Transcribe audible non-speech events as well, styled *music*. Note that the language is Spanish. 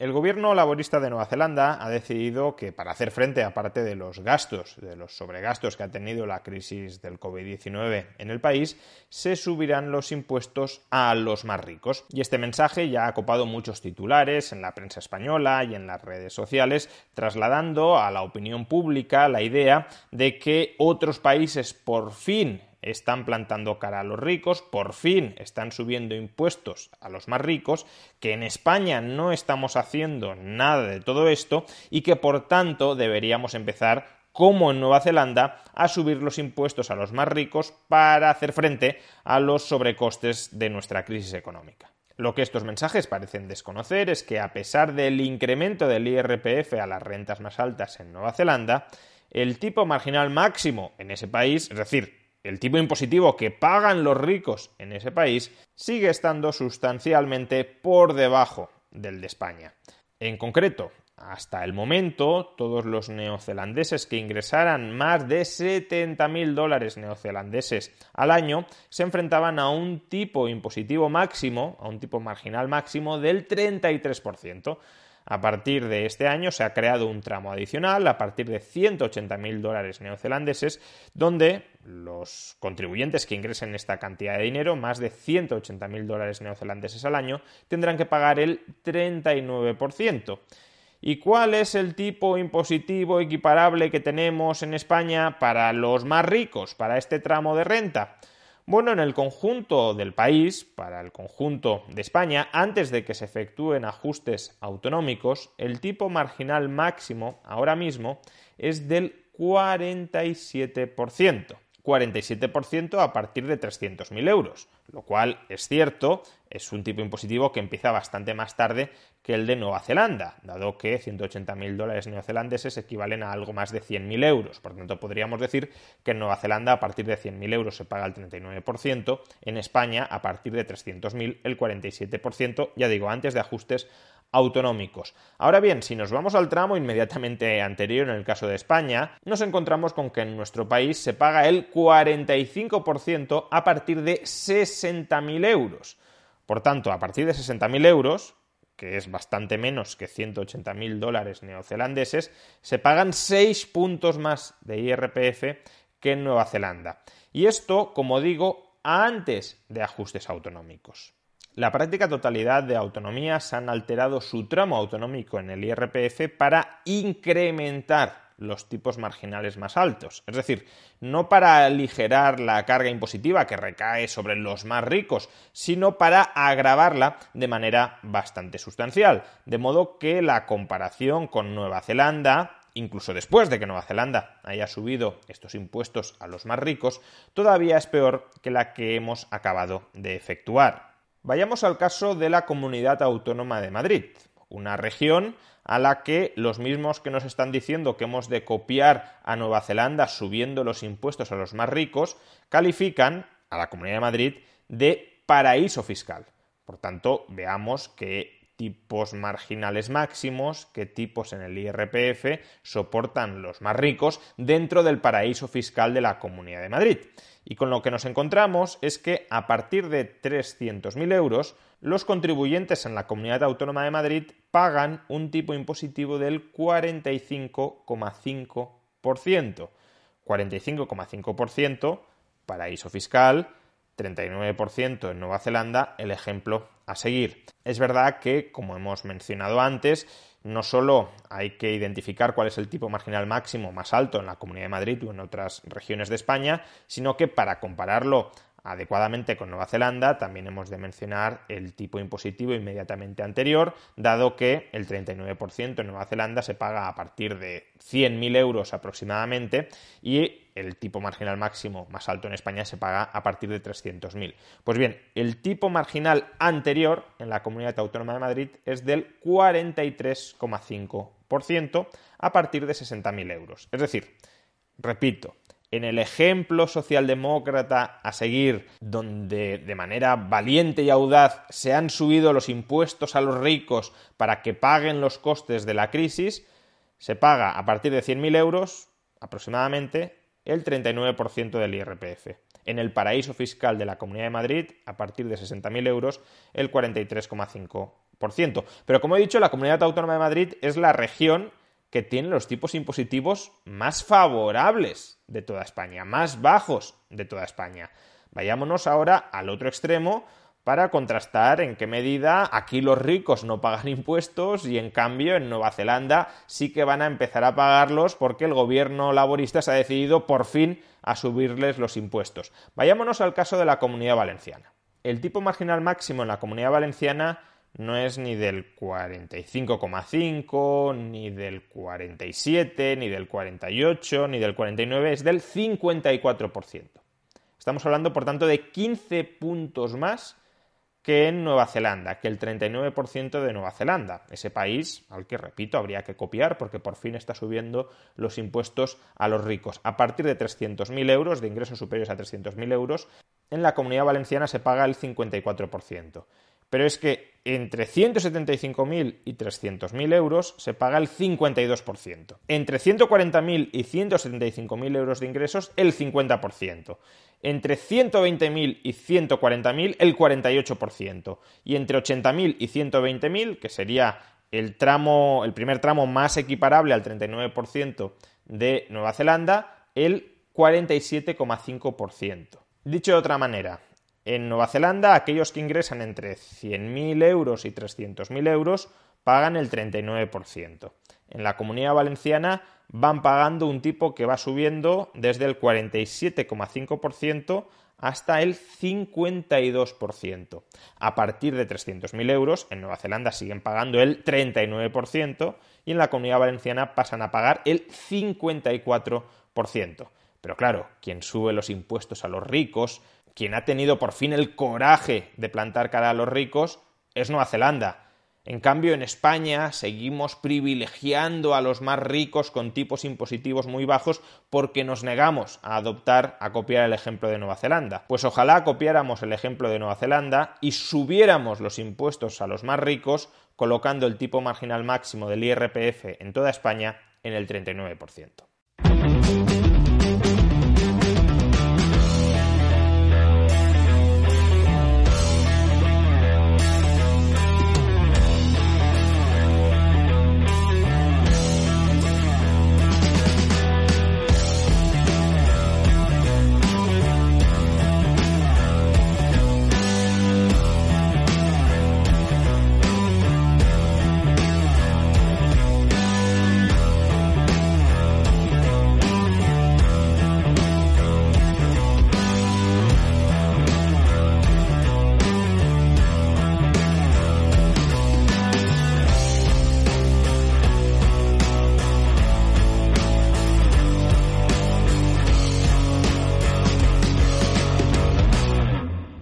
El gobierno laborista de Nueva Zelanda ha decidido que para hacer frente, a parte de los gastos, de los sobregastos que ha tenido la crisis del COVID-19 en el país, se subirán los impuestos a los más ricos. Y este mensaje ya ha copado muchos titulares en la prensa española y en las redes sociales, trasladando a la opinión pública la idea de que otros países por fin están plantando cara a los ricos, por fin están subiendo impuestos a los más ricos, que en España no estamos haciendo nada de todo esto y que por tanto deberíamos empezar como en Nueva Zelanda, a subir los impuestos a los más ricos para hacer frente a los sobrecostes de nuestra crisis económica. Lo que estos mensajes parecen desconocer es que a pesar del incremento del IRPF a las rentas más altas en Nueva Zelanda, el tipo marginal máximo en ese país, es decir, el tipo impositivo que pagan los ricos en ese país sigue estando sustancialmente por debajo del de España. En concreto, hasta el momento, todos los neozelandeses que ingresaran más de 70.000 dólares neozelandeses al año se enfrentaban a un tipo impositivo máximo, a un tipo marginal máximo del 33%. A partir de este año se ha creado un tramo adicional a partir de 180.000 dólares neozelandeses, donde los contribuyentes que ingresen esta cantidad de dinero, más de 180.000 dólares neozelandeses al año, tendrán que pagar el 39%. ¿Y cuál es el tipo impositivo equiparable que tenemos en España para los más ricos, para este tramo de renta? Bueno, en el conjunto del país, para el conjunto de España, antes de que se efectúen ajustes autonómicos, el tipo marginal máximo ahora mismo es del 47%. 47% a partir de 300.000 euros, lo cual es cierto, es un tipo impositivo que empieza bastante más tarde que el de Nueva Zelanda, dado que 180.000 dólares neozelandeses equivalen a algo más de 100.000 euros. Por tanto, podríamos decir que en Nueva Zelanda a partir de 100.000 euros se paga el 39%, en España a partir de 300.000 el 47%, ya digo, antes de ajustes autonómicos. Ahora bien, si nos vamos al tramo inmediatamente anterior en el caso de España, nos encontramos con que en nuestro país se paga el 45% a partir de 60.000 euros. Por tanto, a partir de 60.000 euros, que es bastante menos que 180.000 dólares neozelandeses, se pagan 6 puntos más de IRPF que en Nueva Zelanda. Y esto, como digo, antes de ajustes autonómicos. La práctica totalidad de autonomías han alterado su tramo autonómico en el IRPF para incrementar los tipos marginales más altos. Es decir, no para aligerar la carga impositiva que recae sobre los más ricos, sino para agravarla de manera bastante sustancial. De modo que la comparación con Nueva Zelanda, incluso después de que Nueva Zelanda haya subido estos impuestos a los más ricos, todavía es peor que la que hemos acabado de efectuar. Vayamos al caso de la Comunidad Autónoma de Madrid, una región a la que los mismos que nos están diciendo que hemos de copiar a Nueva Zelanda subiendo los impuestos a los más ricos, califican a la Comunidad de Madrid de paraíso fiscal. Por tanto, veamos que tipos marginales máximos, qué tipos en el IRPF soportan los más ricos dentro del paraíso fiscal de la Comunidad de Madrid. Y con lo que nos encontramos es que a partir de 300.000 euros, los contribuyentes en la Comunidad Autónoma de Madrid pagan un tipo impositivo del 45,5%. 45,5% paraíso fiscal, 39% en Nueva Zelanda, el ejemplo a seguir. Es verdad que, como hemos mencionado antes, no solo hay que identificar cuál es el tipo marginal máximo más alto en la Comunidad de Madrid o en otras regiones de España, sino que para compararlo adecuadamente con Nueva Zelanda, también hemos de mencionar el tipo impositivo inmediatamente anterior, dado que el 39% en Nueva Zelanda se paga a partir de 100.000 euros aproximadamente y el tipo marginal máximo más alto en España se paga a partir de 300.000. Pues bien, el tipo marginal anterior en la Comunidad Autónoma de Madrid es del 43,5% a partir de 60.000 euros. Es decir, repito, en el ejemplo socialdemócrata a seguir, donde de manera valiente y audaz se han subido los impuestos a los ricos para que paguen los costes de la crisis, se paga a partir de 100.000 euros aproximadamente el 39% del IRPF. En el paraíso fiscal de la Comunidad de Madrid, a partir de 60.000 euros, el 43,5%. Pero como he dicho, la Comunidad Autónoma de Madrid es la región que tiene los tipos impositivos más favorables de toda España, más bajos de toda España. Vayámonos ahora al otro extremo para contrastar en qué medida aquí los ricos no pagan *laughs* impuestos y en cambio en Nueva Zelanda sí que van a empezar a pagarlos porque el gobierno laborista se ha decidido por fin a subirles los impuestos. Vayámonos al caso de la comunidad valenciana. El tipo marginal máximo en la comunidad valenciana no es ni del 45,5, ni del 47, ni del 48, ni del 49, es del 54%. Estamos hablando, por tanto, de 15 puntos más que en Nueva Zelanda, que el 39% de Nueva Zelanda, ese país al que, repito, habría que copiar porque por fin está subiendo los impuestos a los ricos. A partir de 300.000 euros, de ingresos superiores a 300.000 euros, en la comunidad valenciana se paga el 54% pero es que entre 175.000 y 300.000 euros se paga el 52%. Entre 140.000 y 175.000 euros de ingresos, el 50%. Entre 120.000 y 140.000, el 48%. Y entre 80.000 y 120.000, que sería el tramo, el primer tramo más equiparable al 39% de Nueva Zelanda, el 47,5%. Dicho de otra manera, en Nueva Zelanda, aquellos que ingresan entre 100.000 euros y 300.000 euros pagan el 39%. En la comunidad valenciana van pagando un tipo que va subiendo desde el 47,5% hasta el 52%. A partir de 300.000 euros, en Nueva Zelanda siguen pagando el 39% y en la comunidad valenciana pasan a pagar el 54%. Pero claro, quien sube los impuestos a los ricos, quien ha tenido por fin el coraje de plantar cara a los ricos, es Nueva Zelanda. En cambio, en España seguimos privilegiando a los más ricos con tipos impositivos muy bajos porque nos negamos a adoptar, a copiar el ejemplo de Nueva Zelanda. Pues ojalá copiáramos el ejemplo de Nueva Zelanda y subiéramos los impuestos a los más ricos colocando el tipo marginal máximo del IRPF en toda España en el 39%.